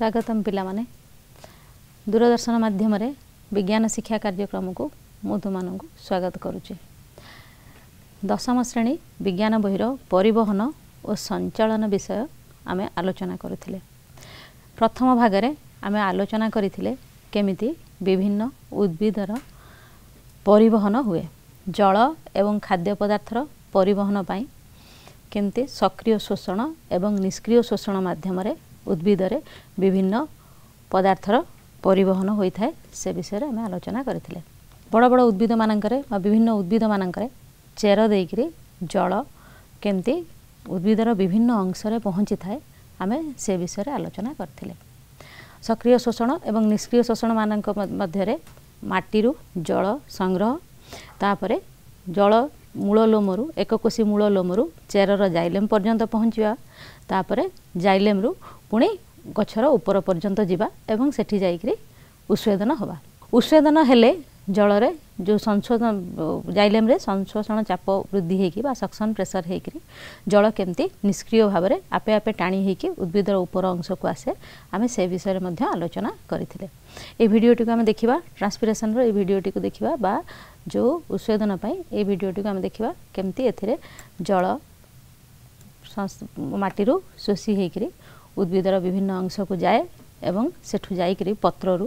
ସ୍ୱାଗତମ ପିଲାମାନେ ଦୂରଦର୍ଶନ ମାଧ୍ୟମରେ ବିଜ୍ଞାନ ଶିକ୍ଷା କାର୍ଯ୍ୟକ୍ରମକୁ ମୁଁ ତୁମମାନଙ୍କୁ ସ୍ୱାଗତ କରୁଛି ଦଶମ ଶ୍ରେଣୀ ବିଜ୍ଞାନ ବହିର ପରିବହନ ଓ ସଞ୍ଚାଳନ ବିଷୟ ଆମେ ଆଲୋଚନା କରିଥିଲେ ପ୍ରଥମ ଭାଗରେ ଆମେ ଆଲୋଚନା କରିଥିଲେ କେମିତି ବିଭିନ୍ନ ଉଦ୍ଭିଦର ପରିବହନ ହୁଏ ଜଳ ଏବଂ ଖାଦ୍ୟ ପଦାର୍ଥର ପରିବହନ ପାଇଁ କେମିତି ସକ୍ରିୟ ଶୋଷଣ ଏବଂ ନିଷ୍କ୍ରିୟ ଶୋଷଣ ମାଧ୍ୟମରେ ଉଦ୍ଭିଦରେ ବିଭିନ୍ନ ପଦାର୍ଥର ପରିବହନ ହୋଇଥାଏ ସେ ବିଷୟରେ ଆମେ ଆଲୋଚନା କରିଥିଲେ ବଡ଼ ବଡ଼ ଉଦ୍ଭିଦମାନଙ୍କରେ ବା ବିଭିନ୍ନ ଉଦ୍ଭିଦମାନଙ୍କରେ ଚେର ଦେଇକିରି ଜଳ କେମିତି ଉଦ୍ଭିଦର ବିଭିନ୍ନ ଅଂଶରେ ପହଞ୍ଚିଥାଏ ଆମେ ସେ ବିଷୟରେ ଆଲୋଚନା କରିଥିଲେ ସକ୍ରିୟ ଶୋଷଣ ଏବଂ ନିଷ୍କ୍ରିୟ ଶୋଷଣମାନଙ୍କ ମଧ୍ୟରେ ମାଟିରୁ ଜଳ ସଂଗ୍ରହ ତାପରେ ଜଳ ମୂଳ ଲୋମରୁ ଏକକୋଷୀ ମୂଳ ଲୋମରୁ ଚେରର ଜାଇଲେମ୍ ପର୍ଯ୍ୟନ୍ତ ପହଞ୍ଚିବା ତାପରେ ଜାଇଲେମ୍ରୁ ପୁଣି ଗଛର ଉପର ପର୍ଯ୍ୟନ୍ତ ଯିବା ଏବଂ ସେଠି ଯାଇକରି ଉତ୍ସେଦନ ହେବା ଉତ୍ସେଦନ ହେଲେ ଜଳରେ ଯେଉଁ ସଂଶୋଧନ ଜାଇଲେମ୍ରେ ସଂଶୋଷଣ ଚାପ ବୃଦ୍ଧି ହେଇକି ବା ସକ୍ସନ୍ ପ୍ରେସର ହେଇକିରି ଜଳ କେମିତି ନିଷ୍କ୍ରିୟ ଭାବରେ ଆପେ ଆପେ ଟାଣି ହେଇକି ଉଦ୍ଭିଦର ଉପର ଅଂଶକୁ ଆସେ ଆମେ ସେ ବିଷୟରେ ମଧ୍ୟ ଆଲୋଚନା କରିଥିଲେ ଏ ଭିଡ଼ିଓଟିକୁ ଆମେ ଦେଖିବା ଟ୍ରାନ୍ସପିରେସନ୍ର ଏ ଭିଡ଼ିଓଟିକୁ ଦେଖିବା ବା ଯେଉଁ ଉତ୍ସେଦନ ପାଇଁ ଏ ଭିଡ଼ିଓଟିକୁ ଆମେ ଦେଖିବା କେମିତି ଏଥିରେ ଜଳ ମାଟିରୁ ଶୋଷି ହେଇକିରି ଉଦ୍ଭିଦର ବିଭିନ୍ନ ଅଂଶକୁ ଯାଏ ଏବଂ ସେଠୁ ଯାଇକରି ପତ୍ରରୁ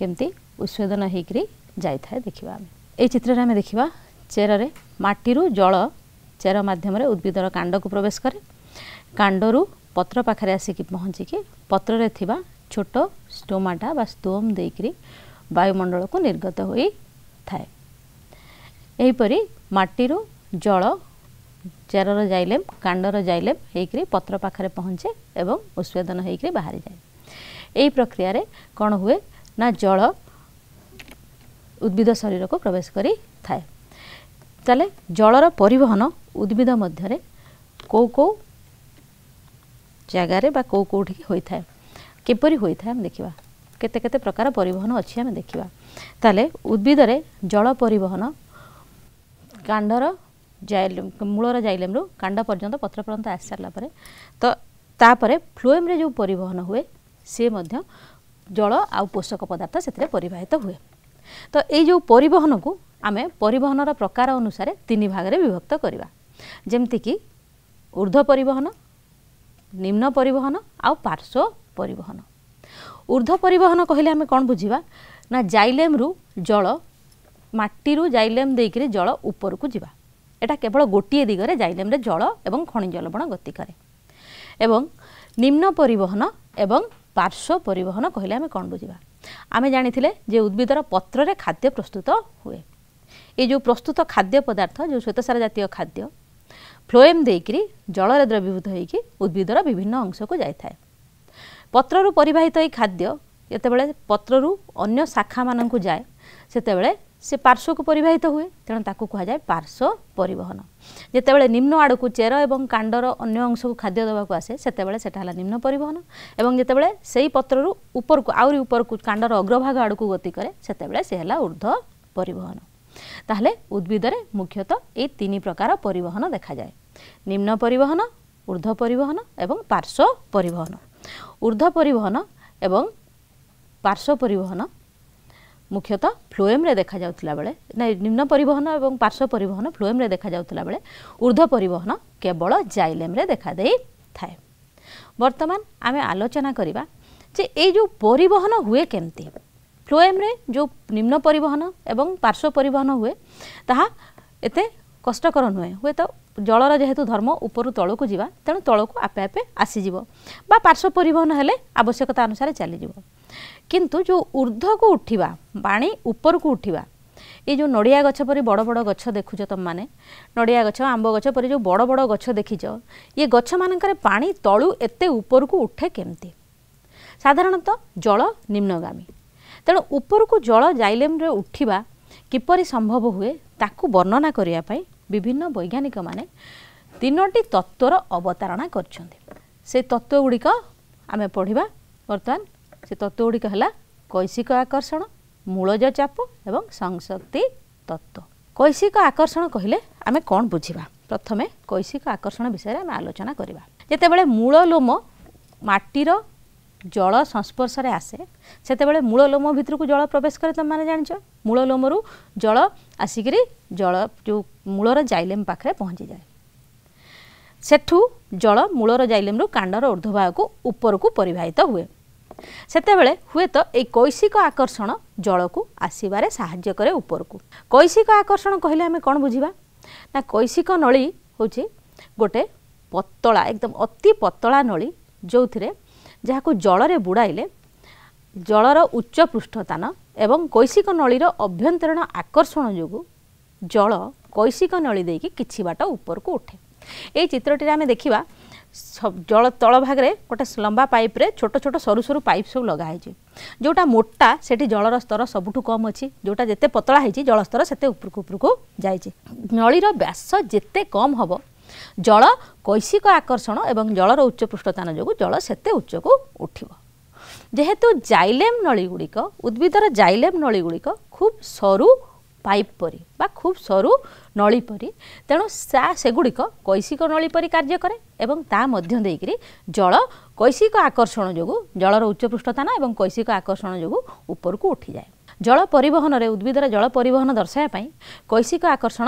କେମିତି ଉତ୍ସେଦନ ହୋଇକରି ଯାଇଥାଏ ଦେଖିବା ଆମେ ଏଇ ଚିତ୍ରରେ ଆମେ ଦେଖିବା ଚେରରେ ମାଟିରୁ ଜଳ ଚେର ମାଧ୍ୟମରେ ଉଦ୍ଭିଦର କାଣ୍ଡକୁ ପ୍ରବେଶ କରେ କାଣ୍ଡରୁ ପତ୍ର ପାଖରେ ଆସିକି ପହଞ୍ଚିକି ପତ୍ରରେ ଥିବା ଛୋଟ ଷ୍ଟୋମାଟା ବା ସ୍ତୋମ ଦେଇକରି ବାୟୁମଣ୍ଡଳକୁ ନିର୍ଗତ ହୋଇଥାଏ ଏହିପରି ମାଟିରୁ ଜଳ ଚାରର ଜାଇଲେମ୍ କାଣ୍ଡର ଜାଇଲେମ୍ ହେଇକରି ପତ୍ର ପାଖରେ ପହଞ୍ଚେ ଏବଂ ଉତ୍ସ୍ୱେଦନ ହେଇକରି ବାହାରିଯାଏ ଏହି ପ୍ରକ୍ରିୟାରେ କ'ଣ ହୁଏ ନା ଜଳ ଉଦ୍ଭିଦ ଶରୀରକୁ ପ୍ରବେଶ କରିଥାଏ ତାହେଲେ ଜଳର ପରିବହନ ଉଦ୍ଭିଦ ମଧ୍ୟରେ କେଉଁ କେଉଁ ଜାଗାରେ ବା କେଉଁ କେଉଁଠିକି ହୋଇଥାଏ କିପରି ହୋଇଥାଏ ଆମେ ଦେଖିବା କେତେ କେତେ ପ୍ରକାର ପରିବହନ ଅଛି ଆମେ ଦେଖିବା ତାହେଲେ ଉଦ୍ଭିଦରେ ଜଳ ପରିବହନ କାଣ୍ଡର ଜାଇଲମ୍ ମୂଳର ଜାଇଲମ୍ରୁ କାଣ୍ଡ ପର୍ଯ୍ୟନ୍ତ ପତ୍ର ପର୍ଯ୍ୟନ୍ତ ଆସିସାରିଲା ପରେ ତ ତାପରେ ଫ୍ଲୋଏମ୍ରେ ଯେଉଁ ପରିବହନ ହୁଏ ସେ ମଧ୍ୟ ଜଳ ଆଉ ପୋଷକ ପଦାର୍ଥ ସେଥିରେ ପରିବାହିତ ହୁଏ ତ ଏଇ ଯେଉଁ ପରିବହନକୁ ଆମେ ପରିବହନର ପ୍ରକାର ଅନୁସାରେ ତିନି ଭାଗରେ ବିଭକ୍ତ କରିବା ଯେମିତିକି ଉର୍ଦ୍ଧ୍ୱ ପରିବହନ ନିମ୍ନ ପରିବହନ ଆଉ ପାର୍ଶ୍ୱ ପରିବହନ ଉର୍ଦ୍ଧ୍ୱ ପରିବହନ କହିଲେ ଆମେ କ'ଣ ବୁଝିବା ନା ଜାଇଲେମ୍ରୁ ଜଳ ମାଟିରୁ ଜାଇଲେମ୍ ଦେଇକରି ଜଳ ଉପରକୁ ଯିବା এটা কেবল গোটিয়ে দিগরে জাইলেমরে জল এবং খনিজ লবণ গতি করে এবং নিম্ন পরিবহন এবং পার্শ্ব পরিবহন কহিলে আমি কণ বুঝবা আমি জাঁথিলে যে উদ্ভিদর পত্ররে খাদ্য প্রস্তুত হুয়ে এই যে প্রস্তুত খাদ্য পদার্থ যে শ্বেতসার জাতীয় খাদ্য ফ্লোয়েম দিয়ে জলরে দ্রবীভূত হয়ে উদ্ভিদর বিভিন্ন অংশক যাই থাকে পত্রর পরিবাহিত এই খাদ্য যেতবে পত্রর অন্য শাখা মানুষ যায় সেতবে ସେ ପାର୍ଶ୍ୱକୁ ପରିବାହିତ ହୁଏ ତେଣୁ ତାକୁ କୁହାଯାଏ ପାର୍ଶ୍ୱ ପରିବହନ ଯେତେବେଳେ ନିମ୍ନ ଆଡ଼କୁ ଚେର ଏବଂ କାଣ୍ଡର ଅନ୍ୟ ଅଂଶକୁ ଖାଦ୍ୟ ଦେବାକୁ ଆସେ ସେତେବେଳେ ସେଟା ହେଲା ନିମ୍ନ ପରିବହନ ଏବଂ ଯେତେବେଳେ ସେହି ପତ୍ରରୁ ଉପରକୁ ଆହୁରି ଉପରକୁ କାଣ୍ଡର ଅଗ୍ରଭାଗ ଆଡ଼କୁ ଗତି କରେ ସେତେବେଳେ ସେ ହେଲା ଉର୍ଦ୍ଧ୍ୱ ପରିବହନ ତାହେଲେ ଉଦ୍ଭିଦରେ ମୁଖ୍ୟତଃ ଏହି ତିନି ପ୍ରକାର ପରିବହନ ଦେଖାଯାଏ ନିମ୍ନ ପରିବହନ ଉର୍ଦ୍ଧ୍ୱ ପରିବହନ ଏବଂ ପାର୍ଶ୍ୱ ପରିବହନ ଉର୍ଦ୍ଧ୍ୱ ପରିବହନ ଏବଂ ପାର୍ଶ୍ୱ ପରିବହନ ମୁଖ୍ୟତଃ ଫ୍ଲୋଏମ୍ରେ ଦେଖାଯାଉଥିଲା ବେଳେ ନାଇଁ ନିମ୍ନ ପରିବହନ ଏବଂ ପାର୍ଶ୍ୱ ପରିବହନ ଫ୍ଲୋଏମ୍ରେ ଦେଖାଯାଉଥିଲା ବେଳେ ଉର୍ଦ୍ଧ୍ୱ ପରିବହନ କେବଳ ଜାଇଲେମ୍ରେ ଦେଖାଦେଇଥାଏ ବର୍ତ୍ତମାନ ଆମେ ଆଲୋଚନା କରିବା ଯେ ଏଇ ଯେଉଁ ପରିବହନ ହୁଏ କେମିତି ଫ୍ଲୋଏମ୍ରେ ଯେଉଁ ନିମ୍ନ ପରିବହନ ଏବଂ ପାର୍ଶ୍ୱ ପରିବହନ ହୁଏ ତାହା ଏତେ କଷ୍ଟକର ନୁହେଁ ହୁଏତ ଜଳର ଯେହେତୁ ଧର୍ମ ଉପରୁ ତଳକୁ ଯିବା ତେଣୁ ତଳକୁ ଆପେ ଆପେ ଆସିଯିବ ବା ପାର୍ଶ୍ୱ ପରିବହନ ହେଲେ ଆବଶ୍ୟକତା ଅନୁସାରେ ଚାଲିଯିବ କିନ୍ତୁ ଯେଉଁ ଉର୍ଦ୍ଧ୍ୱକୁ ଉଠିବା ବାଣି ଉପରକୁ ଉଠିବା ଏଇ ଯେଉଁ ନଡ଼ିଆ ଗଛ ପରି ବଡ଼ ବଡ଼ ଗଛ ଦେଖୁଛ ତୁମମାନେ ନଡ଼ିଆ ଗଛ ଆମ୍ବ ଗଛ ପରି ଯେଉଁ ବଡ଼ ବଡ଼ ଗଛ ଦେଖିଛ ଇଏ ଗଛମାନଙ୍କରେ ପାଣି ତଳୁ ଏତେ ଉପରକୁ ଉଠେ କେମିତି ସାଧାରଣତଃ ଜଳ ନିମ୍ନଗାମୀ ତେଣୁ ଉପରକୁ ଜଳ ଜାଇଲେମ୍ରେ ଉଠିବା କିପରି ସମ୍ଭବ ହୁଏ ତାକୁ ବର୍ଣ୍ଣନା କରିବା ପାଇଁ ବିଭିନ୍ନ ବୈଜ୍ଞାନିକମାନେ ତିନୋଟି ତତ୍ତ୍ୱର ଅବତାରଣା କରିଛନ୍ତି ସେ ତତ୍ତ୍ୱଗୁଡ଼ିକ ଆମେ ପଢ଼ିବା ବର୍ତ୍ତମାନ ସେ ତତ୍ତ୍ୱ ଗୁଡ଼ିକ ହେଲା କୈଶିକ ଆକର୍ଷଣ ମୂଳଜ ଚାପ ଏବଂ ସଂଶକ୍ତି ତତ୍ତ୍ୱ କୈଶିକ ଆକର୍ଷଣ କହିଲେ ଆମେ କ'ଣ ବୁଝିବା ପ୍ରଥମେ କୈଶିକ ଆକର୍ଷଣ ବିଷୟରେ ଆମେ ଆଲୋଚନା କରିବା ଯେତେବେଳେ ମୂଳ ଲୋମ ମାଟିର ଜଳ ସଂସ୍ପର୍ଶରେ ଆସେ ସେତେବେଳେ ମୂଳ ଲୋମ ଭିତରକୁ ଜଳ ପ୍ରବେଶ କରେ ତୁମେମାନେ ଜାଣିଛ ମୂଳ ଲୋମରୁ ଜଳ ଆସିକରି ଜଳ ଯେଉଁ ମୂଳର ଜାଇଲେମ୍ ପାଖରେ ପହଞ୍ଚିଯାଏ ସେଠୁ ଜଳ ମୂଳର ଜାଇଲେମ୍ରୁ କାଣ୍ଡର ଉର୍ଦ୍ଧ୍ୱଭାଗକୁ ଉପରକୁ ପରିବାହିତ ହୁଏ ସେତେବେଳେ ହୁଏତ ଏଇ କୈଶିକ ଆକର୍ଷଣ ଜଳକୁ ଆସିବାରେ ସାହାଯ୍ୟ କରେ ଉପରକୁ କୈଶିକ ଆକର୍ଷଣ କହିଲେ ଆମେ କ'ଣ ବୁଝିବା ନା କୈଶିକ ନଳୀ ହେଉଛି ଗୋଟେ ପତଳା ଏକଦମ ଅତି ପତଳା ନଳୀ ଯେଉଁଥିରେ ଯାହାକୁ ଜଳରେ ବୁଡ଼ାଇଲେ ଜଳର ଉଚ୍ଚ ପୃଷ୍ଠତାନ ଏବଂ କୈଶିକ ନଳୀର ଅଭ୍ୟନ୍ତରୀଣ ଆକର୍ଷଣ ଯୋଗୁଁ ଜଳ କୈଶିକ ନଳୀ ଦେଇକି କିଛି ବାଟ ଉପରକୁ ଉଠେ ଏଇ ଚିତ୍ରଟିରେ ଆମେ ଦେଖିବା ଜଳ ତଳ ଭାଗରେ ଗୋଟେ ଲମ୍ବା ପାଇପ୍ରେ ଛୋଟ ଛୋଟ ସରୁ ସରୁ ପାଇପ୍ ସବୁ ଲଗାହେଇଛି ଯେଉଁଟା ମୋଟା ସେଠି ଜଳର ସ୍ତର ସବୁଠୁ କମ୍ ଅଛି ଯେଉଁଟା ଯେତେ ପତଳା ହେଇଛି ଜଳସ୍ତର ସେତେ ଉପରକୁ ଉପରକୁ ଯାଇଛି ନଳୀର ବ୍ୟାସ ଯେତେ କମ୍ ହେବ ଜଳ କୈଶିକ ଆକର୍ଷଣ ଏବଂ ଜଳର ଉଚ୍ଚ ପୃଷ୍ଠତାନ ଯୋଗୁଁ ଜଳ ସେତେ ଉଚ୍ଚକୁ ଉଠିବ ଯେହେତୁ ଜାଇଲେମ୍ ନଳୀଗୁଡ଼ିକ ଉଦ୍ଭିଦର ଜାଇଲେମ୍ ନଳୀଗୁଡ଼ିକ ଖୁବ୍ ସରୁ ପାଇପ୍ ପରି ବା ଖୁବ୍ ସରୁ ନଳୀ ପରି ତେଣୁ ସା ସେଗୁଡ଼ିକ କୈଶିକ ନଳୀ ପରି କାର୍ଯ୍ୟ କରେ ଏବଂ ତା ମଧ୍ୟ ଦେଇକରି ଜଳ କୈଶିକ ଆକର୍ଷଣ ଯୋଗୁଁ ଜଳର ଉଚ୍ଚ ପୃଷ୍ଠତାନ ଏବଂ କୈଶିକ ଆକର୍ଷଣ ଯୋଗୁଁ ଉପରକୁ ଉଠିଯାଏ ଜଳ ପରିବହନରେ ଉଦ୍ଭିଦର ଜଳ ପରିବହନ ଦର୍ଶାଇବା ପାଇଁ କୈଶିକ ଆକର୍ଷଣ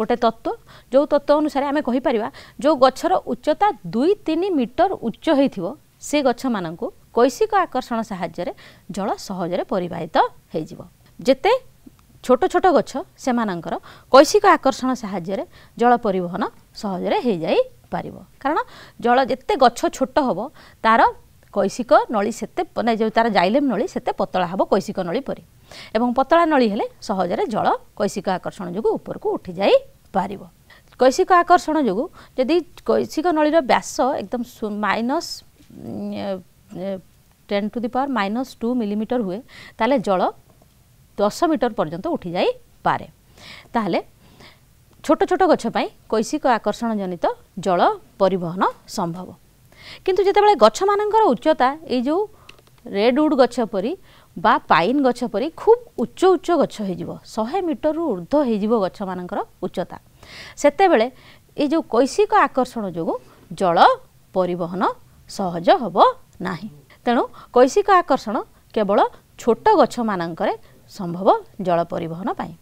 ଗୋଟେ ତତ୍ତ୍ୱ ଯେଉଁ ତତ୍ତ୍ୱ ଅନୁସାରେ ଆମେ କହିପାରିବା ଯେଉଁ ଗଛର ଉଚ୍ଚତା ଦୁଇ ତିନି ମିଟର ଉଚ୍ଚ ହୋଇଥିବ ସେ ଗଛମାନଙ୍କୁ କୈଶିକ ଆକର୍ଷଣ ସାହାଯ୍ୟରେ ଜଳ ସହଜରେ ପରିବାହିତ ହୋଇଯିବ ଯେତେ ছোট ছোট গছ সেমানଙ୍କର কৈশিକ ଆକର୍ଷଣ ସାହାଯ୍ୟରେ ଜଳ ପରିବହନ ସହଜରେ ହେଇଯାଇପାରିବ କାରଣ ଜଳ ଯେତେ ଗଛ ଛୋଟ ହେବ ତାର কৈশিক নলী সেতে মানে যে তার জাইলেম নলী সেতে পতলা হব কৈশিক নলী পরি এবং পতলা নলী হলে সহজরে জল কৈশিক আকর্ষণ যোগ উপরকু উঠি যাই পারিব কৈশিক আকর্ষণ যোগ যদি কৈশিক নলীর ব্যাস একদম minus ten to the power minus two millimetre হুয়ে তাহলে জল ଦଶ ମିଟର ପର୍ଯ୍ୟନ୍ତ ଉଠିଯାଇପାରେ ତାହେଲେ ଛୋଟ ଛୋଟ ଗଛ ପାଇଁ କୈଶିକ ଆକର୍ଷଣ ଜନିତ ଜଳ ପରିବହନ ସମ୍ଭବ କିନ୍ତୁ ଯେତେବେଳେ ଗଛମାନଙ୍କର ଉଚ୍ଚତା ଏଇ ଯେଉଁ ରେଡ଼ଉଡ଼୍ ଗଛ ପରି ବା ପାଇନ୍ ଗଛ ପରି ଖୁବ୍ ଉଚ୍ଚ ଉଚ୍ଚ ଗଛ ହୋଇଯିବ ଶହେ ମିଟରରୁ ଉର୍ଦ୍ଧ୍ୱ ହୋଇଯିବ ଗଛମାନଙ୍କର ଉଚ୍ଚତା ସେତେବେଳେ ଏଇ ଯେଉଁ କୈଶିକ ଆକର୍ଷଣ ଯୋଗୁଁ ଜଳ ପରିବହନ ସହଜ ହେବ ନାହିଁ ତେଣୁ କୈଶିକ ଆକର୍ଷଣ କେବଳ ଛୋଟ ଗଛମାନଙ୍କରେ ସମ୍ଭବ ଜଳ ପରିବହନ ପାଇଁ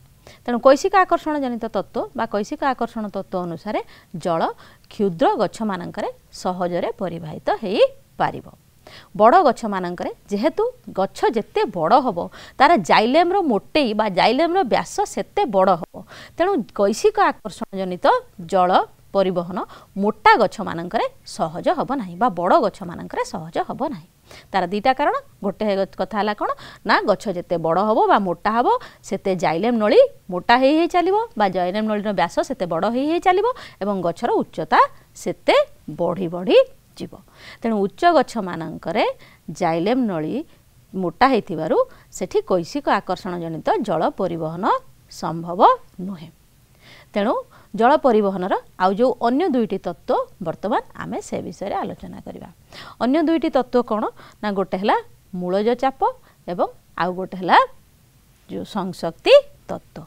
ତେଣୁ କୈଶିକ ଆକର୍ଷଣ ଜନିତ ତତ୍ତ୍ୱ ବା କୈଶିକ ଆକର୍ଷଣ ତତ୍ତ୍ୱ ଅନୁସାରେ ଜଳ କ୍ଷୁଦ୍ର ଗଛମାନଙ୍କରେ ସହଜରେ ପରିବାହିତ ହୋଇପାରିବ ବଡ଼ ଗଛମାନଙ୍କରେ ଯେହେତୁ ଗଛ ଯେତେ ବଡ଼ ହେବ ତା'ର ଜାଇଲେମ୍ର ମୋଟେଇ ବା ଜାଇଲେମ୍ର ବ୍ୟାସ ସେତେ ବଡ଼ ହେବ ତେଣୁ କୈଶିକ ଆକର୍ଷଣ ଜନିତ ଜଳ ପରିବହନ ମୋଟା ଗଛମାନଙ୍କରେ ସହଜ ହେବ ନାହିଁ ବା ବଡ଼ ଗଛମାନଙ୍କରେ ସହଜ ହେବ ନାହିଁ ତାର ଦୁଇଟା କାରଣ ଗୋଟେ କଥା ହେଲା କ'ଣ ନା ଗଛ ଯେତେ ବଡ଼ ହେବ ବା ମୋଟା ହେବ ସେତେ ଜାଇଲେମ୍ ନଳୀ ମୋଟା ହେଇ ହେଇ ଚାଲିବ ବା ଜୈନେମ୍ ନଳୀର ବ୍ୟାସ ସେତେ ବଡ଼ ହେଇ ହେଇ ଚାଲିବ ଏବଂ ଗଛର ଉଚ୍ଚତା ସେତେ ବଢ଼ି ବଢ଼ି ଯିବ ତେଣୁ ଉଚ୍ଚ ଗଛମାନଙ୍କରେ ଜାଇଲେମ୍ ନଳୀ ମୋଟା ହେଇଥିବାରୁ ସେଠି କୈଶିକ ଆକର୍ଷଣ ଜନିତ ଜଳ ପରିବହନ ସମ୍ଭବ ନୁହେଁ ତେଣୁ ଜଳ ପରିବହନର ଆଉ ଯେଉଁ ଅନ୍ୟ ଦୁଇଟି ତତ୍ତ୍ୱ ବର୍ତ୍ତମାନ ଆମେ ସେ ବିଷୟରେ ଆଲୋଚନା କରିବା ଅନ୍ୟ ଦୁଇଟି ତତ୍ତ୍ୱ କ'ଣ ନା ଗୋଟେ ହେଲା ମୂଳଜ ଚାପ ଏବଂ ଆଉ ଗୋଟେ ହେଲା ଯେଉଁ ସଂଶକ୍ତି ତତ୍ତ୍ୱ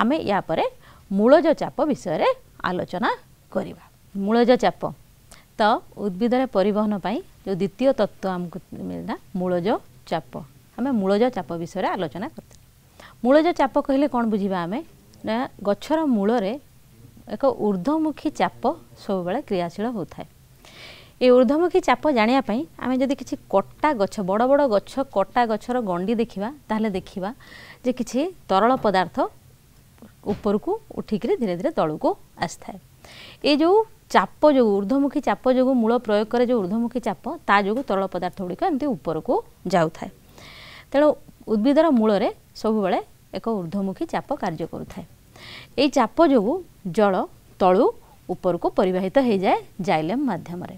ଆମେ ୟା ପରେ ମୂଳଜ ଚାପ ବିଷୟରେ ଆଲୋଚନା କରିବା ମୂଳଜ ଚାପ ତ ଉଦ୍ଭିଦରେ ପରିବହନ ପାଇଁ ଯେଉଁ ଦ୍ୱିତୀୟ ତତ୍ତ୍ୱ ଆମକୁ ମିଳିଲା ମୂଳଜ ଚାପ ଆମେ ମୂଳଜ ଚାପ ବିଷୟରେ ଆଲୋଚନା କରିଥିଲୁ ମୂଳଜ ଚାପ କହିଲେ କ'ଣ ବୁଝିବା ଆମେ ନା ଗଛର ମୂଳରେ ଏକ ଉର୍ଦ୍ଧ୍ୱମୁଖୀ ଚାପ ସବୁବେଳେ କ୍ରିୟାଶୀଳ ହୋଇଥାଏ এই ঊর্ধ্বমুখী চাপ জাঁয়া আমি যদি কিছু কটা গছ বড় বড় গছ কটা গছর গণ্ডি দেখা তাহলে দেখা যে কিছু তরল পদার্থ উপরকু উঠিকি ধীরে ধীরে তলক আসিথায়ে এই যে চাপ যে ঊর্ধ্বমুখী চাপ যে মূল প্রয়োগ করে যে ঊর্ধ্বমুখী চাপ তা যোগ তরল পদার্থ গুড়ি এমনি উপরকু যাওথায় তেমন উদ্ভিদর মূলরে সবুলে এক ঊর্ধ্বমুখী চাপ কার্য করুথায় ଏଇ ଚାପ ଯୋଗୁଁ ଜଳ ତଳୁ ଉପରକୁ ପରିବାହିତ ହୋଇଯାଏ ଜାଇଲେମ୍ ମାଧ୍ୟମରେ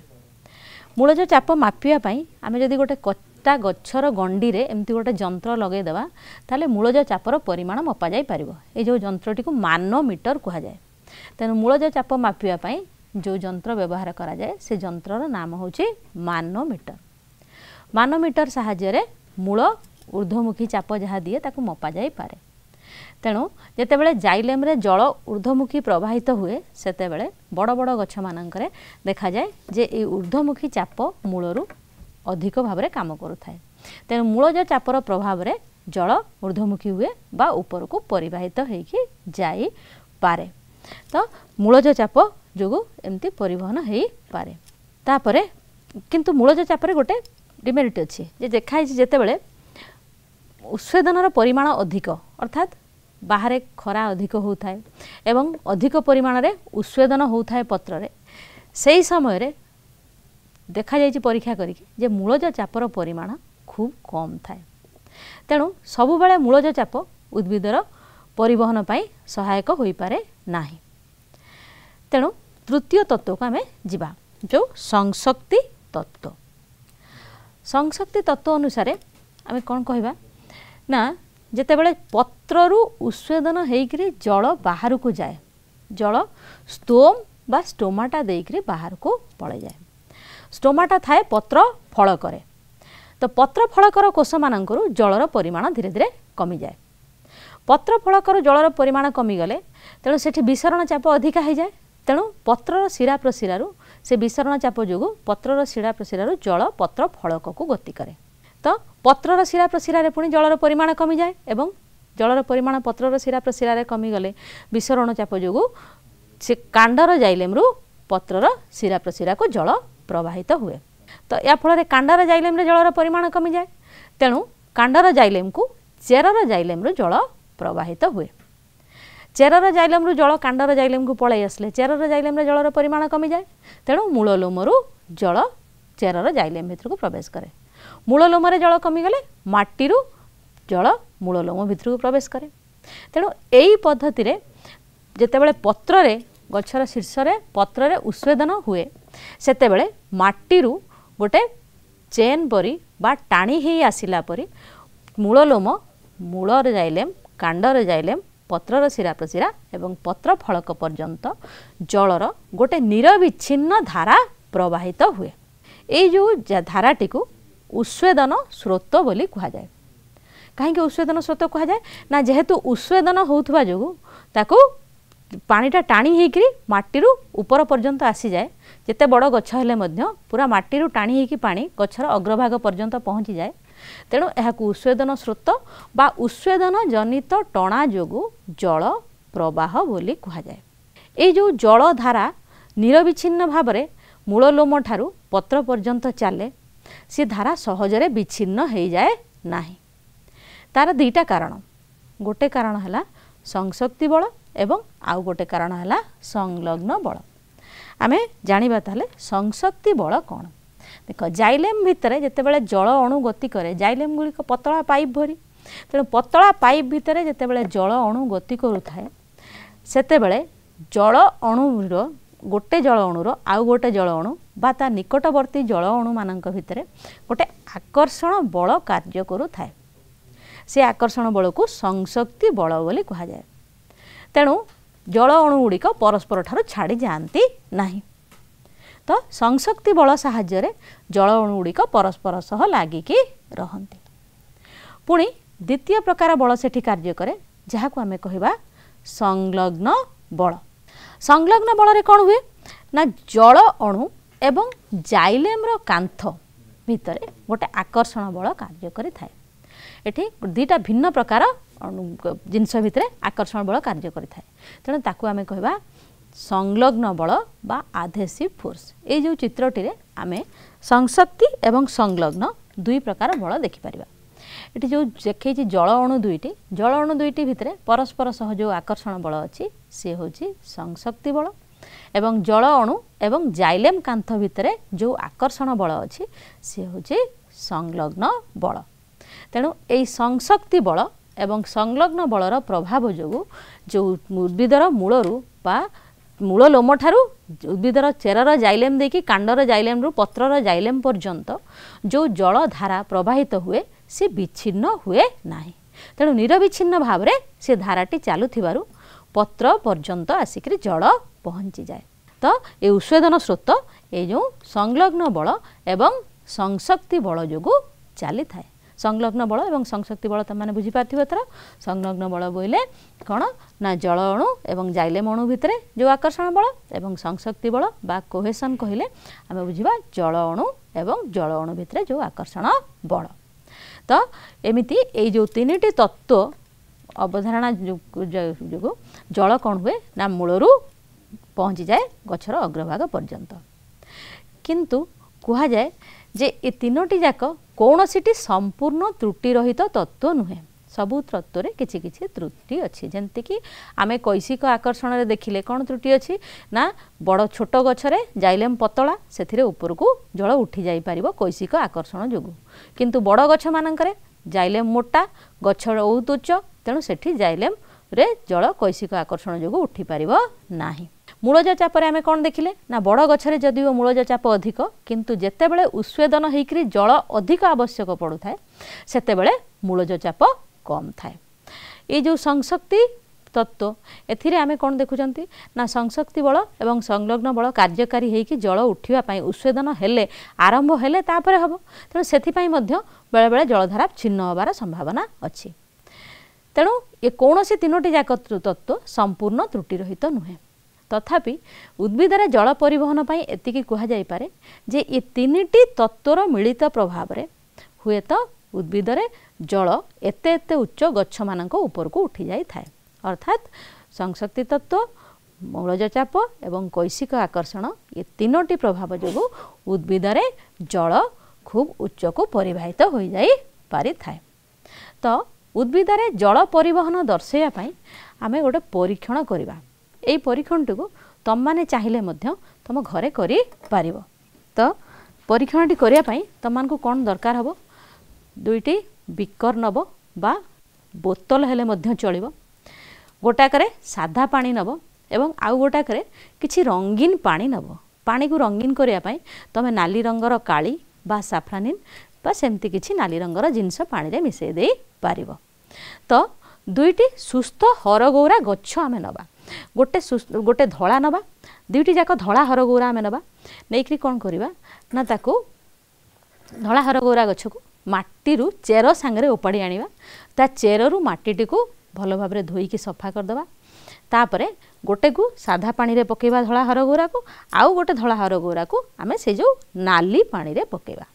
ମୂଳ ଯେଉଁ ଚାପ ମାପିବା ପାଇଁ ଆମେ ଯଦି ଗୋଟେ କଟା ଗଛର ଗଣ୍ଡିରେ ଏମିତି ଗୋଟେ ଯନ୍ତ୍ର ଲଗାଇଦେବା ତାହେଲେ ମୂଳ ଯେଉଁ ଚାପର ପରିମାଣ ମପାଯାଇପାରିବ ଏଇ ଯେଉଁ ଯନ୍ତ୍ରଟିକୁ ମାନୋମିଟର କୁହାଯାଏ ତେଣୁ ମୂଳ ଯେଉଁ ଚାପ ମାପିବା ପାଇଁ ଯେଉଁ ଯନ୍ତ୍ର ବ୍ୟବହାର କରାଯାଏ ସେ ଯନ୍ତ୍ରର ନାମ ହେଉଛି ମାନୋମିଟର ମାନୋମିଟର ସାହାଯ୍ୟରେ ମୂଳ ଊର୍ଦ୍ଧ୍ୱମୁଖୀ ଚାପ ଯାହା ଦିଏ ତାକୁ ମପାଯାଇପାରେ ତେଣୁ ଯେତେବେଳେ ଜାଇଲେମ୍ରେ ଜଳ ଉର୍ଦ୍ଧ୍ୱମୁଖୀ ପ୍ରବାହିତ ହୁଏ ସେତେବେଳେ ବଡ଼ ବଡ଼ ଗଛମାନଙ୍କରେ ଦେଖାଯାଏ ଯେ ଏଇ ଉର୍ଦ୍ଧ୍ୱମୁଖୀ ଚାପ ମୂଳରୁ ଅଧିକ ଭାବରେ କାମ କରୁଥାଏ ତେଣୁ ମୂଳଜ ଚାପର ପ୍ରଭାବରେ ଜଳ ଉର୍ଦ୍ଧ୍ୱମୁଖୀ ହୁଏ ବା ଉପରକୁ ପରିବାହିତ ହୋଇକି ଯାଇପାରେ ତ ମୂଳଜ ଚାପ ଯୋଗୁଁ ଏମିତି ପରିବହନ ହୋଇପାରେ ତାପରେ କିନ୍ତୁ ମୂଳଜ ଚାପରେ ଗୋଟେ ডিমেরিট অছে যে দেখা হয়েছে যেতবে উৎসেদনর পরিমাণ অধিক অর্থাৎ ବାହାରେ ଖରା ଅଧିକ ହେଉଥାଏ ଏବଂ ଅଧିକ ପରିମାଣରେ ଉଶ୍ଵେଦନ ହେଉଥାଏ ପତ୍ରରେ ସେହି ସମୟରେ ଦେଖାଯାଇଛି ପରୀକ୍ଷା କରିକି ଯେ ମୂଳଜ ଚାପର ପରିମାଣ ଖୁବ୍ କମ୍ ଥାଏ ତେଣୁ ସବୁବେଳେ ମୂଳଜ ଚାପ ଉଦ୍ଭିଦର ପରିବହନ ପାଇଁ ସହାୟକ ହୋଇପାରେ ନାହିଁ ତେଣୁ ତୃତୀୟ ତତ୍ତ୍ୱକୁ ଆମେ ଯିବା ଯେଉଁ ସଂଶକ୍ତି ତତ୍ତ୍ୱ ସଂଶକ୍ତି ତତ୍ତ୍ୱ ଅନୁସାରେ ଆମେ କ'ଣ କହିବା ନା ଯେତେବେଳେ ପତ୍ରରୁ ଉଚ୍ଛେଦନ ହେଇକିରି ଜଳ ବାହାରକୁ ଯାଏ ଜଳ ସ୍ତୋମ ବା ଷ୍ଟୋମାଟା ଦେଇକରି ବାହାରକୁ ପଳାଇଯାଏ ଷ୍ଟୋମାଟା ଥାଏ ପତ୍ର ଫଳ କରେ ତ ପତ୍ର ଫଳକର କୋଷମାନଙ୍କରୁ ଜଳର ପରିମାଣ ଧୀରେ ଧୀରେ କମିଯାଏ ପତ୍ର ଫଳକର ଜଳର ପରିମାଣ କମିଗଲେ ତେଣୁ ସେଠି ବିସରଣ ଚାପ ଅଧିକା ହୋଇଯାଏ ତେଣୁ ପତ୍ରର ଶିରା ପ୍ରଶିରାରୁ ସେ ବିସରଣ ଚାପ ଯୋଗୁଁ ପତ୍ରର ଶିରା ପ୍ରଶିରାରୁ ଜଳ ପତ୍ର ଫଳକକୁ ଗତି କରେ ତ ପତ୍ରର ଶିରା ପ୍ରଶିରାରେ ପୁଣି ଜଳର ପରିମାଣ କମିଯାଏ ଏବଂ ଜଳର ପରିମାଣ ପତ୍ରର ଶିରା ପ୍ରଶିରାରେ କମିଗଲେ ବିସରଣ ଚାପ ଯୋଗୁଁ ସେ କାଣ୍ଡର ଜାଇଲେମ୍ରୁ ପତ୍ରର ଶିରା ପ୍ରଶିରାକୁ ଜଳ ପ୍ରବାହିତ ହୁଏ ତ ଏହା ଫଳରେ କାଣ୍ଡର ଜାଇଲେମ୍ରେ ଜଳର ପରିମାଣ କମିଯାଏ ତେଣୁ କାଣ୍ଡର ଜାଇଲେମ୍କୁ ଚେରର ଜାଇଲେମ୍ରୁ ଜଳ ପ୍ରବାହିତ ହୁଏ ଚେରର ଜାଇଲେମ୍ରୁ ଜଳ କାଣ୍ଡର ଜାଇଲେମ୍କୁ ପଳାଇ ଆସିଲେ ଚେରର ଜାଇଲେମ୍ରେ ଜଳର ପରିମାଣ କମିଯାଏ ତେଣୁ ମୂଳ ଲୋମରୁ ଜଳ ଚେରର ଜାଇଲେମ୍ ଭିତରକୁ ପ୍ରବେଶ କରେ ମୂଳଲୋମରେ ଜଳ କମିଗଲେ ମାଟିରୁ ଜଳ ମୂଳଲୋମ ଭିତରକୁ ପ୍ରବେଶ କରେ ତେଣୁ ଏଇ ପଦ୍ଧତିରେ ଯେତେବେଳେ ପତ୍ରରେ ଗଛର ଶୀର୍ଷରେ ପତ୍ରରେ ଉଚ୍ଛେଦନ ହୁଏ ସେତେବେଳେ ମାଟିରୁ ଗୋଟେ ଚେନ୍ ପରି ବା ଟାଣି ହେଇ ଆସିଲା ପରି ମୂଳଲୋମ ମୂଳରେ ଯାଇଲେମ୍ କାଣ୍ଡରେ ଯାଇଲେମ୍ ପତ୍ରର ଶିରା ପ୍ରଶିରା ଏବଂ ପତ୍ର ଫଳକ ପର୍ଯ୍ୟନ୍ତ ଜଳର ଗୋଟେ ନିରବିଚ୍ଛିନ୍ନ ଧାରା ପ୍ରବାହିତ ହୁଏ ଏଇ ଯେଉଁ ଧାରାଟିକୁ ଉସ୍ୱେଦନ ସ୍ରୋତ ବୋଲି କୁହାଯାଏ କାହିଁକି ଉଶ୍ୱେଦନ ସ୍ରୋତ କୁହାଯାଏ ନା ଯେହେତୁ ଉସ୍ୱେଦନ ହେଉଥିବା ଯୋଗୁଁ ତାକୁ ପାଣିଟା ଟାଣି ହୋଇକରି ମାଟିରୁ ଉପର ପର୍ଯ୍ୟନ୍ତ ଆସିଯାଏ ଯେତେ ବଡ଼ ଗଛ ହେଲେ ମଧ୍ୟ ପୁରା ମାଟିରୁ ଟାଣି ହୋଇକି ପାଣି ଗଛର ଅଗ୍ରଭାଗ ପର୍ଯ୍ୟନ୍ତ ପହଞ୍ଚିଯାଏ ତେଣୁ ଏହାକୁ ଉଶ୍ୱେଦନ ସ୍ରୋତ ବା ଉସ୍ୱେଦନ ଜନିତ ଟଣା ଯୋଗୁଁ ଜଳ ପ୍ରବାହ ବୋଲି କୁହାଯାଏ ଏଇ ଯେଉଁ ଜଳଧାରା ନିରବିଚ୍ଛିନ୍ନ ଭାବରେ ମୂଳ ଲୋମଠାରୁ ପତ୍ର ପର୍ଯ୍ୟନ୍ତ ଚାଲେ ସିଏ ଧାରା ସହଜରେ ବିଚ୍ଛିନ୍ନ ହୋଇଯାଏ ନାହିଁ ତା'ର ଦୁଇଟା କାରଣ ଗୋଟେ କାରଣ ହେଲା ସଂଶକ୍ତି ବଳ ଏବଂ ଆଉ ଗୋଟେ କାରଣ ହେଲା ସଂଲଗ୍ନ ବଳ ଆମେ ଜାଣିବା ତାହେଲେ ସଂଶକ୍ତି ବଳ କ'ଣ ଦେଖ ଜାଇଲେମ୍ ଭିତରେ ଯେତେବେଳେ ଜଳ ଅଣୁ ଗତି କରେ ଜାଇଲେମ୍ ଗୁଡ଼ିକ ପତଳା ପାଇପ୍ ଭରି ତେଣୁ ପତଳା ପାଇପ୍ ଭିତରେ ଯେତେବେଳେ ଜଳ ଅଣୁ ଗତି କରୁଥାଏ ସେତେବେଳେ ଜଳ ଅଣୁର ଗୋଟେ ଜଳ ଅଣୁର ଆଉ ଗୋଟେ ଜଳ ଅଣୁ ବା ତା ନିକଟବର୍ତ୍ତୀ ଜଳ ଅଣୁମାନଙ୍କ ଭିତରେ ଗୋଟେ ଆକର୍ଷଣ ବଳ କାର୍ଯ୍ୟ କରୁଥାଏ ସେ ଆକର୍ଷଣ ବଳକୁ ସଂଶକ୍ତି ବଳ ବୋଲି କୁହାଯାଏ ତେଣୁ ଜଳ ଅଣୁଗୁଡ଼ିକ ପରସ୍ପରଠାରୁ ଛାଡ଼ି ଯାଆନ୍ତି ନାହିଁ ତ ସଂଶକ୍ତି ବଳ ସାହାଯ୍ୟରେ ଜଳ ଅଣୁଗୁଡ଼ିକ ପରସ୍ପର ସହ ଲାଗିକି ରହନ୍ତି ପୁଣି ଦ୍ୱିତୀୟ ପ୍ରକାର ବଳ ସେଠି କାର୍ଯ୍ୟ କରେ ଯାହାକୁ ଆମେ କହିବା ସଂଲଗ୍ନ ବଳ ସଂଲଗ୍ନ ବଳରେ କ'ଣ ହୁଏ ନା ଜଳ ଅଣୁ এবং জাইলেমর কান্থ ভিতরে গোটে আকর্ষণ বল কার্য করে থাকে এটি দুইটা ভিন্ন প্রকার জিনিস ভিতরে আকর্ষণ বল কার্য করে থাকে তেমন তাকে আমি কহবা সংলগ্ন বল বা আধেসিভ ফোর্স এই যে চিত্রটি আমি সংশক্তি এবং সংলগ্ন দুই প্রকার বল দেখিপার এটি যে দেখেছি জল অণু দুইটি জল অণু দুইটি ভিতরে পরস্পর সহ যে আকর্ষণ বল অ সে হচ্ছে সংশক্তি বল এবং জল অণু এবং জাইলেম কান্থ ভিতরে যে আকর্ষণ বল অছি সংলগ্ন বল তেণু এই সংশক্তি বল এবং সংলগ্ন বলর প্রভাব যোগ যে উদ্ভিদর মূলরু বা মূল লোমঠারু উদ্ভিদর চেরর জাইলেম দিয়ে কাণ্ডর জাইলেমরু পত্রর জাইলেম পর্যন্ত যে জলধারা প্রবাহিত হুয়ে সে বিচ্ছিন্ন হুয়ে না তেণু নিরবিচ্ছিন্ন ভাবে সে ধারাটি চালু পত্র পর্যন্ত আসিকি জল ପହଞ୍ଚିଯାଏ ତ ଏ ଉଚ୍ଛେଦନ ସ୍ରୋତ ଏ ଯେଉଁ ସଂଲଗ୍ନ ବଳ ଏବଂ ସଂଶକ୍ତି ବଳ ଯୋଗୁଁ ଚାଲିଥାଏ ସଂଲଗ୍ନ ବଳ ଏବଂ ସଂଶକ୍ତି ବଳ ତମେମାନେ ବୁଝିପାରିଥିବ ଏଥର ସଂଲଗ୍ନ ବଳ ବୋଇଲେ କ'ଣ ନା ଜଳ ଅଣୁ ଏବଂ ଜାଇଲେ ମଣୁ ଭିତରେ ଯେଉଁ ଆକର୍ଷଣ ବଳ ଏବଂ ସଂଶକ୍ତି ବଳ ବା କୋହେସନ୍ କହିଲେ ଆମେ ବୁଝିବା ଜଳ ଅଣୁ ଏବଂ ଜଳ ଅଣୁ ଭିତରେ ଯେଉଁ ଆକର୍ଷଣ ବଳ ତ ଏମିତି ଏଇ ଯେଉଁ ତିନିଟି ତତ୍ତ୍ଵ ଅବଧାରଣା ଯୋଗୁଁ ଜଳ କ'ଣ ହୁଏ ନା ମୂଳରୁ পৌঁছিযায়ে গছর অগ্রভাগ পর্যন্ত কিন্তু কুহযায়ে যে এ তিনোটি যাক কৌশিটি সম্পূর্ণ ত্রুটি রহিত তত্ত্ব নুহে সবু তত্ত্বরে কিছু কিছু ত্রুটি অছি যেমতিকি আমি কৈশিক আকর্ষণের দেখিলে কোণ ত্রুটি অছি না বড় ছোট গছরে জাইলেম পতলা সেথিরে উপরকু জল উঠি যাইপারিব কৈশিক আকর্ষণ যোগু কিন্তু বড় গছ মানকরে জাইলেম মোটা গছ বহুত উচ্চ তেণু সেটি জাইলেমরে জল কৈশিক আকর্ষণ যোগু উঠিপারিব ନାହିଁ ମୂଳଜ ଚାପରେ ଆମେ କ'ଣ ଦେଖିଲେ ନା ବଡ଼ ଗଛରେ ଯଦିଓ ମୂଳଜ ଚାପ ଅଧିକ କିନ୍ତୁ ଯେତେବେଳେ ଉତ୍ସ୍ୱେଦନ ହେଇକରି ଜଳ ଅଧିକ ଆବଶ୍ୟକ ପଡ଼ୁଥାଏ ସେତେବେଳେ ମୂଳଜ ଚାପ କମ୍ ଥାଏ ଏଇ ଯେଉଁ ସଂଶକ୍ତି ତତ୍ତ୍ୱ ଏଥିରେ ଆମେ କ'ଣ ଦେଖୁଛନ୍ତି ନା ସଂଶକ୍ତି ବଳ ଏବଂ ସଂଲଗ୍ନ ବଳ କାର୍ଯ୍ୟକାରୀ ହେଇକି ଜଳ ଉଠିବା ପାଇଁ ଉତ୍ସେଦନ ହେଲେ ଆରମ୍ଭ ହେଲେ ତାପରେ ହେବ ତେଣୁ ସେଥିପାଇଁ ମଧ୍ୟ ବେଳେବେଳେ ଜଳଧାରା ଛିନ୍ନ ହେବାର ସମ୍ଭାବନା ଅଛି ତେଣୁ ଏ କୌଣସି ତିନୋଟି ଯାକ ତତ୍ତ୍ୱ ସମ୍ପୂର୍ଣ୍ଣ ତ୍ରୁଟି ରହିତ ନୁହେଁ ତଥାପି ଉଦ୍ଭିଦରେ ଜଳ ପରିବହନ ପାଇଁ ଏତିକି କୁହାଯାଇପାରେ ଯେ ଏ ତିନିଟି ତତ୍ତ୍ୱର ମିଳିତ ପ୍ରଭାବରେ ହୁଏତ ଉଦ୍ଭିଦରେ ଜଳ ଏତେ ଏତେ ଉଚ୍ଚ ଗଛମାନଙ୍କ ଉପରକୁ ଉଠିଯାଇଥାଏ ଅର୍ଥାତ୍ ସଂଶକ୍ତି ତତ୍ତ୍ୱ ମୂଳଜଚାପ ଏବଂ କୈଶିକ ଆକର୍ଷଣ ଏ ତିନୋଟି ପ୍ରଭାବ ଯୋଗୁଁ ଉଦ୍ଭିଦରେ ଜଳ ଖୁବ୍ ଉଚ୍ଚକୁ ପରିବାହିତ ହୋଇଯାଇପାରିଥାଏ ତ ଉଦ୍ଭିଦରେ ଜଳ ପରିବହନ ଦର୍ଶାଇବା ପାଇଁ ଆମେ ଗୋଟେ ପରୀକ୍ଷଣ କରିବା এই পরীক্ষণটিকে তোমাদের চাইলে তুম ঘরে করে পাব তো পরীক্ষণটি করা তোমার কোণ দরকার হব দুইটি বিকর নব বা ବୋତଲ ହେଲେ ମଧ୍ୟ ଚଳିବ ଗୋଟାକରେ ସାଧା ପାଣି ନେବ ଏବଂ ଆଉ ଗୋଟାକରେ କିଛି ରଙ୍ଗୀନ ପାଣି ନେବ ପାଣିକୁ ରଙ୍ଗୀନ କରିବା ପାଇଁ ତୁମେ ନାଲି ରଙ୍ଗର କାଳି ବା ସାଫ୍ରାନିନ୍ ବା ସେମିତି କିଛି ନାଲି ରଙ୍ଗର ଜିନିଷ ପାଣିରେ ମିଶାଇ ଦେଇପାରିବ ତ ଦୁଇଟି ସୁସ୍ଥ ହରଗୌରା ଗଛ ଆମେ ନେବା ଗୋଟେ ଗୋଟେ ଧଳା ନେବା ଦୁଇଟି ଯାକ ଧଳା ହରଗୌରା ଆମେ ନେବା ନେଇକରି କ'ଣ କରିବା ନା ତାକୁ ଧଳା ହରଗୌରା ଗଛକୁ ମାଟିରୁ ଚେର ସାଙ୍ଗରେ ଓପାଡ଼ି ଆଣିବା ତା ଚେରରୁ ମାଟିଟିକୁ ଭଲ ଭାବରେ ଧୋଇକି ସଫା କରିଦେବା ତାପରେ ଗୋଟେକୁ ସାଧା ପାଣିରେ ପକାଇବା ଧଳା ହରଗୌରାକୁ ଆଉ ଗୋଟେ ଧଳା ହରଗୌରାକୁ ଆମେ ସେ ଯେଉଁ ନାଲି ପାଣିରେ ପକାଇବା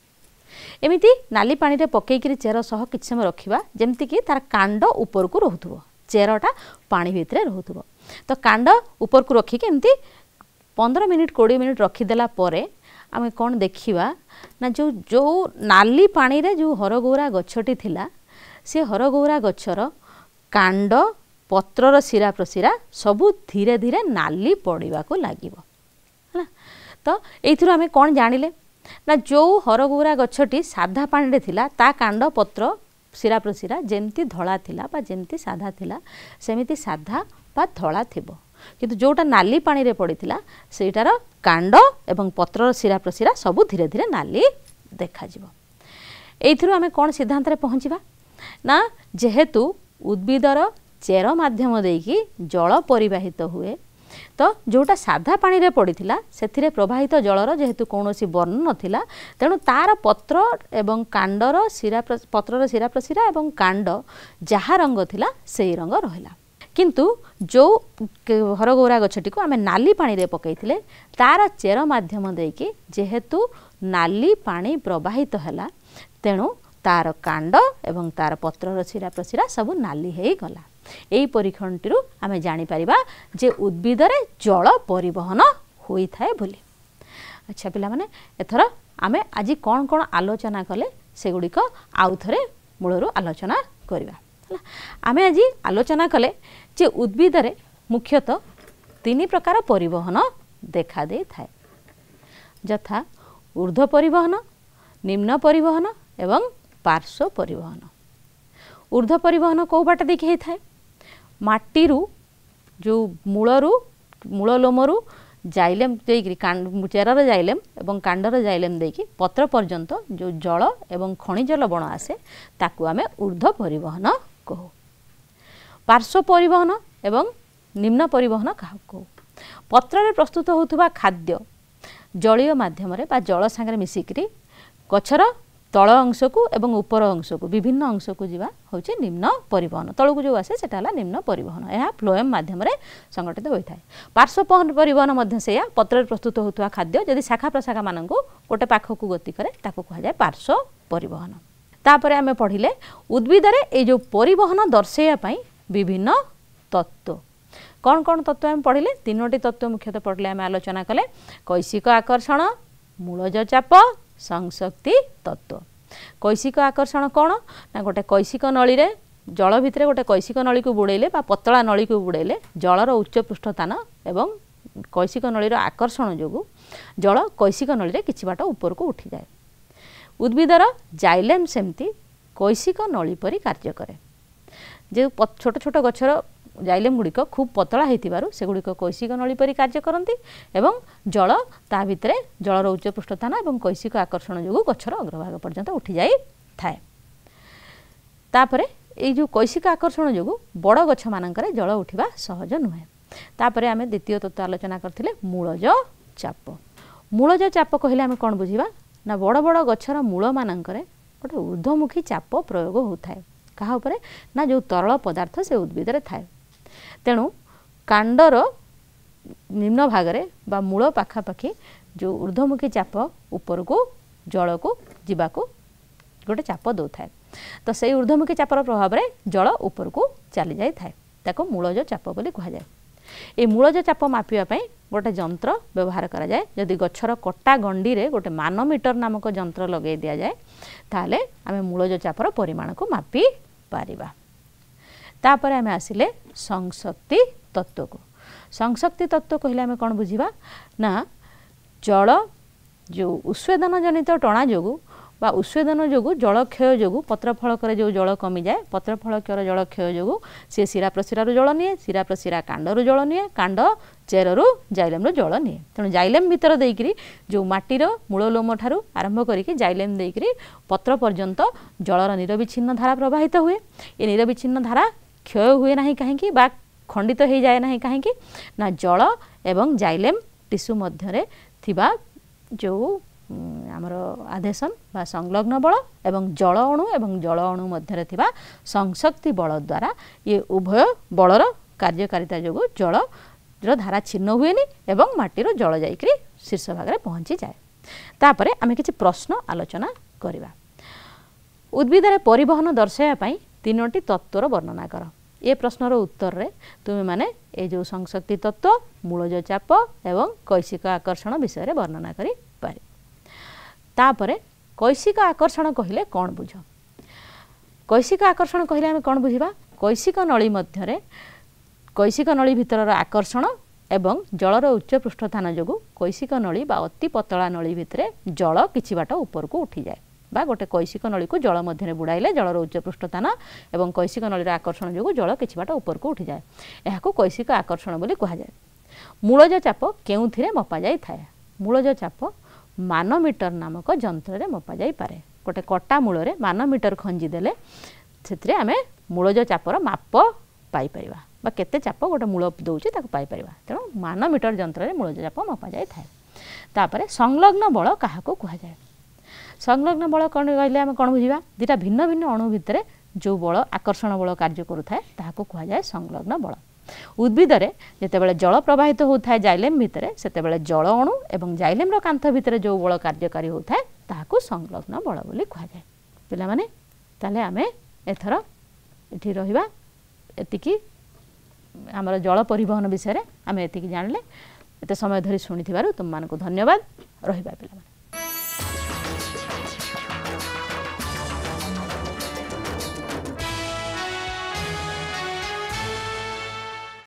ଏମିତି ନାଲି ପାଣିରେ ପକାଇକିରି ଚେର ସହ କିଛି ସମୟ ରଖିବା ଯେମିତିକି ତା'ର କାଣ୍ଡ ଉପରକୁ ରହୁଥିବ ଚେରଟା ପାଣି ଭିତରେ ରହୁଥିବ ତ କାଣ୍ଡ ଉପରକୁ ରଖିକି ଏମିତି ପନ୍ଦର ମିନିଟ୍ କୋଡ଼ିଏ ମିନିଟ୍ ରଖିଦେଲା ପରେ ଆମେ କ'ଣ ଦେଖିବା ନା ଯେଉଁ ଯେଉଁ ନାଲି ପାଣିରେ ଯେଉଁ ହରଗୌରା ଗଛଟି ଥିଲା ସେ ହରଗୌରା ଗଛର କାଣ୍ଡ ପତ୍ରର ସିରା ପ୍ରସିରା ସବୁ ଧୀରେ ଧୀରେ ନାଲି ପଡ଼ିବାକୁ ଲାଗିବ ହେଲା ତ ଏଇଥିରୁ ଆମେ କ'ଣ ଜାଣିଲେ ନା ଯେଉଁ ହରଗୌରା ଗଛଟି ସାଧା ପାଣିରେ ଥିଲା ତା କାଣ୍ଡ ପତ୍ର ସିରା ପ୍ରଶିରା ଯେମିତି ଧଳା ଥିଲା ବା ଯେମିତି ସାଧା ଥିଲା ସେମିତି ସାଧା ବା ଧଳା ଥିବ କିନ୍ତୁ ଯେଉଁଟା ନାଲି ପାଣିରେ ପଡ଼ିଥିଲା ସେଇଟାର କାଣ୍ଡ ଏବଂ ପତ୍ରର ସିରା ପ୍ରଶିରା ସବୁ ଧୀରେ ଧୀରେ ନାଲି ଦେଖାଯିବ ଏଇଥିରୁ ଆମେ କ'ଣ ସିଦ୍ଧାନ୍ତରେ ପହଞ୍ଚିବା ନା ଯେହେତୁ ଉଦ୍ଭିଦର ଚେର ମାଧ୍ୟମ ଦେଇକି ଜଳ ପରିବାହିତ ହୁଏ ତ ଯେଉଁଟା ସାଧା ପାଣିରେ ପଡ଼ିଥିଲା ସେଥିରେ ପ୍ରବାହିତ ଜଳର ଯେହେତୁ କୌଣସି ବର୍ଣ୍ଣ ନଥିଲା ତେଣୁ ତା'ର ପତ୍ର ଏବଂ କାଣ୍ଡର ଶିରା ପତ୍ରର ଶିରା ପ୍ରଶିରା ଏବଂ କାଣ୍ଡ ଯାହା ରଙ୍ଗ ଥିଲା ସେଇ ରଙ୍ଗ ରହିଲା କିନ୍ତୁ ଯେଉଁ ହରଗୌରା ଗଛଟିକୁ ଆମେ ନାଲି ପାଣିରେ ପକାଇଥିଲେ ତା'ର ଚେର ମାଧ୍ୟମ ଦେଇକି ଯେହେତୁ ନାଲି ପାଣି ପ୍ରବାହିତ ହେଲା ତେଣୁ ତାର କାଣ୍ଡ ଏବଂ ତାର ପତ୍ରର ଛିରା ପ୍ରଛିରା ସବୁ ନାଲି ହୋଇଗଲା ଏହି ପରୀକ୍ଷଣଟିରୁ ଆମେ ଜାଣିପାରିବା ଯେ ଉଦ୍ଭିଦରେ ଜଳ ପରିବହନ ହୋଇଥାଏ ବୋଲି ଆଚ୍ଛା ପିଲାମାନେ ଏଥର ଆମେ ଆଜି କ'ଣ କ'ଣ ଆଲୋଚନା କଲେ ସେଗୁଡ଼ିକ ଆଉ ଥରେ ମୂଳରୁ ଆଲୋଚନା କରିବା ହେଲା ଆମେ ଆଜି ଆଲୋଚନା କଲେ ଯେ ଉଦ୍ଭିଦରେ ମୁଖ୍ୟତଃ ତିନି ପ୍ରକାର ପରିବହନ ଦେଖାଦେଇଥାଏ ଯଥା ଉର୍ଦ୍ଧ୍ୱ ପରିବହନ ନିମ୍ନ ପରିବହନ ଏବଂ পার্শ্ব পরিবহন ঊর্ধ্ব পরিবহন কেউ বাট দেখি হয়ে থাকে মাটিরু যে মূলরু মূল লোমরু জাইলেম দিয়ে চেরর জাইলেম এবং কাণ্ডর জাইলেম দিয়ে পত্র পর্যন্ত যে জল এবং খনিজ লবণ আসে তাকে আমি ঊর্ধ্ব পরিবহন কহু পার্শ্ব পরিবহন এবং নিম্ন পরিবহন কাহু কহু পত্রে প্রস্তুত হওয়া খাদ্য জলীয় মাধ্যমে বা জল সাগরে মিশিকি গছর তল অংশকু এবং উপর অংশক বিভিন্ন অংশক যা হচ্ছে নিম্ন পরিবহন তলক যে আসে সেটা হল নিম্ন পরিবহন এ ফ্লোয়েম মাধ্যমে সংগঠিত হয়ে থাকে পার্শ্ব পরিবহন সেয়া পত্রের প্রস্তুত হওয়া খাদ্য যদি শাখা প্রশাখা মানুষ গোটে পাখক গতি করে তাকে কুহযায় পার্শ্ব পরিবহন তাপরে আমি পড়লে উদ্ভিদের এই যে পরিবহন দর্শাইয়া বিভিন্ন তত্ত্ব কণ কণ তত্ত্ব আমি পড়লে তিনোটি তত্ত্ব মুখ্যত পড়লে আমি আলোচনা কলে কৈশিক আকর্ষণ মূলজ চাপ ସଂଶକ୍ତି ତତ୍ତ୍ୱ କୈଶିକ ଆକର୍ଷଣ କ'ଣ ନା ଗୋଟେ କୈଶିକ ନଳୀରେ ଜଳ ଭିତରେ ଗୋଟେ କୈଶିକ ନଳୀକୁ ବୁଡ଼େଇଲେ ବା ପତଳା ନଳୀକୁ ବୁଡ଼େଇଲେ ଜଳର ଉଚ୍ଚ ପୃଷ୍ଠତାନ ଏବଂ କୈଶିକ ନଳୀର ଆକର୍ଷଣ ଯୋଗୁଁ ଜଳ କୈଶିକ ନଳୀରେ କିଛି ବାଟ ଉପରକୁ ଉଠିଯାଏ ଉଦ୍ଭିଦର ଜାଇଲେମ୍ ସେମିତି କୈଶିକ ନଳୀ ପରି କାର୍ଯ୍ୟ କରେ ଯେଉଁ ଛୋଟ ଛୋଟ ଗଛର ଜାଇଲେମ ଗୁଡ଼ିକ ଖୁବ୍ ପତଳା ହୋଇଥିବାରୁ ସେଗୁଡ଼ିକ କୈଶିକ ନଳୀ ପରି କାର୍ଯ୍ୟ କରନ୍ତି ଏବଂ ଜଳ ତା ଭିତରେ ଜଳର ଉଚ୍ଚ ପୃଷ୍ଠସ୍ଥାନ ଏବଂ କୈଶିକ ଆକର୍ଷଣ ଯୋଗୁଁ ଗଛର ଅଗ୍ରଭାଗ ପର୍ଯ୍ୟନ୍ତ ଉଠିଯାଇଥାଏ ତାପରେ ଏଇ ଯେଉଁ କୈଶିକ ଆକର୍ଷଣ ଯୋଗୁଁ ବଡ଼ ଗଛମାନଙ୍କରେ ଜଳ ଉଠିବା ସହଜ ନୁହେଁ ତାପରେ ଆମେ ଦ୍ୱିତୀୟ ତତ୍ତ୍ୱ ଆଲୋଚନା କରିଥିଲେ ମୂଳଜ ଚାପ ମୂଳଜ ଚାପ କହିଲେ ଆମେ କ'ଣ ବୁଝିବା ନା ବଡ଼ ବଡ଼ ଗଛର ମୂଳମାନଙ୍କରେ ଗୋଟେ ଉର୍ଦ୍ଧ୍ୱମୁଖୀ ଚାପ ପ୍ରୟୋଗ ହେଉଥାଏ କାହା ଉପରେ ନା ଯେଉଁ ତରଳ ପଦାର୍ଥ ସେ ଉଦ୍ଭିଦରେ ଥାଏ ତେଣୁ କାଣ୍ଡର ନିମ୍ନ ଭାଗରେ ବା ମୂଳ ପାଖାପାଖି ଯେଉଁ ଉର୍ଦ୍ଧ୍ୱମୁଖୀ ଚାପ ଉପରକୁ ଜଳକୁ ଯିବାକୁ ଗୋଟେ ଚାପ ଦେଉଥାଏ ତ ସେଇ ଉର୍ଦ୍ଧ୍ୱମୁଖୀ ଚାପର ପ୍ରଭାବରେ ଜଳ ଉପରକୁ ଚାଲିଯାଇଥାଏ ତାକୁ ମୂଳଜ ଚାପ ବୋଲି କୁହାଯାଏ এই মূলজ চাপ মাপিবা পাই গোটে যন্ত্র ব্যবহার করা যায় যদি গছর কটা গণ্ডিরে গোটে মানোমিটর নামক যন্ত্র লগাই দিয়া যায় তাহলে আমি মূলজ চাপর পরিমাণকে মাপি পারিবা ତାପରେ ଆମେ ଆସିଲେ ସଂଶକ୍ତି ତତ୍ତ୍ୱକୁ ସଂଶକ୍ତି ତତ୍ତ୍ୱ କହିଲେ ଆମେ କ'ଣ ବୁଝିବା ନା ଜଳ ଯେଉଁ ଉଶ୍ୱେଦନ ଜନିତ ଟଣା ଯୋଗୁଁ ବା ଉଶ୍ୱେଦନ ଯୋଗୁଁ ଜଳକ୍ଷୟ ଯୋଗୁଁ ପତ୍ରଫଳକରେ ଯେଉଁ ଜଳ କମିଯାଏ ପତ୍ରଫଳକର ଜଳକ୍ଷୟ ଯୋଗୁଁ ସିଏ ଶିରା ପ୍ରଶିରାରୁ ଜଳ ନିଏ ଶିରା ପ୍ରଶିରା କାଣ୍ଡରୁ ଜଳ ନିଏ କାଣ୍ଡ ଚେରରୁ ଜାଇଲେମ୍ରୁ ଜଳ ନିଏ ତେଣୁ ଜାଇଲେମ୍ ଭିତରେ ଦେଇକରି ଯେଉଁ ମାଟିର ମୂଳଲୋମଠାରୁ ଆରମ୍ଭ କରିକି ଜାଇଲେମ୍ ଦେଇକରି ପତ୍ର ପର୍ଯ୍ୟନ୍ତ ଜଳର ନିରବିଚ୍ଛିନ୍ନ ଧାରା ପ୍ରବାହିତ ହୁଏ ଏ ନିରବିଚ୍ଛିନ୍ନ ଧାରା ক্ষয় হুয়ে না কী বা খণ্ডিত হয়ে যায় না কী না জল এবং জাইলেম টিস্যু মধ্যে থিবা যে আমার আধেসন বা সংলগ্ন বল এবং জল অণু এবং জল অণু মধ্যে থিবা সংশক্তি বল দ্বারা ইয়ে উভয় বলর কার্যকারিতা যোগ জলর ধারা ছিন্ন হুয়েনি এবং মাটির জল যাইকি শীর্ষ ভাগে পৌঁছি যায় তাপরে আমি কিছু প্রশ্ন আলোচনা করা উদ্ভিদরে পরিবহন দর্শাইয়া ତିନୋଟି ତତ୍ତ୍ୱର ବର୍ଣ୍ଣନା କର ଏ ପ୍ରଶ୍ନର ଉତ୍ତରରେ ତୁମେମାନେ ଏ ଯେଉଁ ସଂଶକ୍ତି ତତ୍ତ୍ୱ ମୂଳଜ ଚାପ ଏବଂ କୈଶିକ ଆକର୍ଷଣ ବିଷୟରେ ବର୍ଣ୍ଣନା କରିପାରେ ତାପରେ କୈଶିକ ଆକର୍ଷଣ କହିଲେ କ'ଣ ବୁଝ କୈଶିକ ଆକର୍ଷଣ କହିଲେ ଆମେ କ'ଣ ବୁଝିବା କୈଶିକ ନଳୀ ମଧ୍ୟରେ କୈଶିକ ନଳୀ ଭିତରର ଆକର୍ଷଣ ଏବଂ ଜଳର ଉଚ୍ଚ ପୃଷ୍ଠଥାନ ଯୋଗୁଁ କୈଶିକ ନଳୀ ବା ଅତି ପତଳା ନଳୀ ଭିତରେ ଜଳ କିଛି ବାଟ ଉପରକୁ ଉଠିଯାଏ বা গোটে কৈশিক নলীকে জল মধ্যে বুড়াইলে জলর উচ্চপৃষ্ঠ স্থান এবং কৈশিক নলীর আকর্ষণ যোগ জল কিছু বাট উপরকু উঠিযাଏ ଏହାକୁ କୈଶିକ ଆକର୍ଷଣ ବୋଲି କୁହାଯାଏ ମୂଳଜ ଚାପ କେଉଁଥିରେ ମପାଯାଇଥାଏ ମୂଳଜ ଚାପ ମାନମିଟର ନାମକ ଯନ୍ତ୍ରରେ ମପାଯାଇପାରେ ଗୋଟେ କଟା ମୂଳରେ ମାନମିଟର ଖଞ୍ଜି ଦେଲେ ସେଥିରେ ଆମେ ମୂଳଜ ଚାପର ମାପ ପାଇପାରିବା ବା କେତେ ଚାପ ଗୋଟେ ମୂଳ ଦେଉଛି ତାକୁ ପାଇପାରିବା ତେଣୁ ମାନମିଟର ଯନ୍ତ୍ରରେ ମୂଳଜ ଚାପ ମପାଯାଇଥାଏ ତାପରେ ସଂଲଗ୍ନ ବଳ କାହାକୁ କୁହାଯାଏ ସଂଲଗ୍ନ ବଳ କ'ଣ କହିଲେ ଆମେ କ'ଣ ବୁଝିବା ଦୁଇଟା ଭିନ୍ନ ଭିନ୍ନ ଅଣୁ ଭିତରେ ଯେଉଁ ବଳ ଆକର୍ଷଣ ବଳ କାର୍ଯ୍ୟ କରୁଥାଏ ତାହାକୁ କୁହାଯାଏ ସଂଲଗ୍ନ ବଳ ଉଦ୍ଭିଦରେ ଯେତେବେଳେ ଜଳ ପ୍ରବାହିତ ହେଉଥାଏ ଜାଇଲେମ୍ ଭିତରେ ସେତେବେଳେ ଜଳ ଅଣୁ ଏବଂ ଜାଇଲେମ୍ର କାନ୍ଥ ଭିତରେ ଯେଉଁ ବଳ କାର୍ଯ୍ୟକାରୀ ହେଉଥାଏ ତାହାକୁ ସଂଲଗ୍ନ ବଳ ବୋଲି କୁହାଯାଏ ପିଲାମାନେ ତାହେଲେ ଆମେ ଏଥର ଏଠି ରହିବା ଏତିକି ଆମର ଜଳ ପରିବହନ ବିଷୟରେ ଆମେ ଏତିକି ଜାଣିଲେ ଏତେ ସମୟ ଧରି ଶୁଣିଥିବାରୁ ତୁମମାନଙ୍କୁ ଧନ୍ୟବାଦ ରହିବା ପିଲାମାନେ